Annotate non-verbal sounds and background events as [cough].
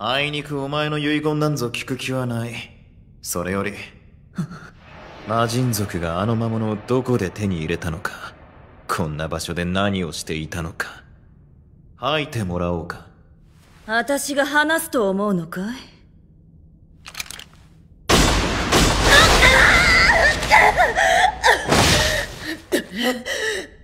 あいにくお前の遺言なんぞ聞く気はないそれより魔人族があの魔物をどこで手に入れたのかこんな場所で何をしていたのか吐いてもらおうか私が話すと思うのかい [laughs]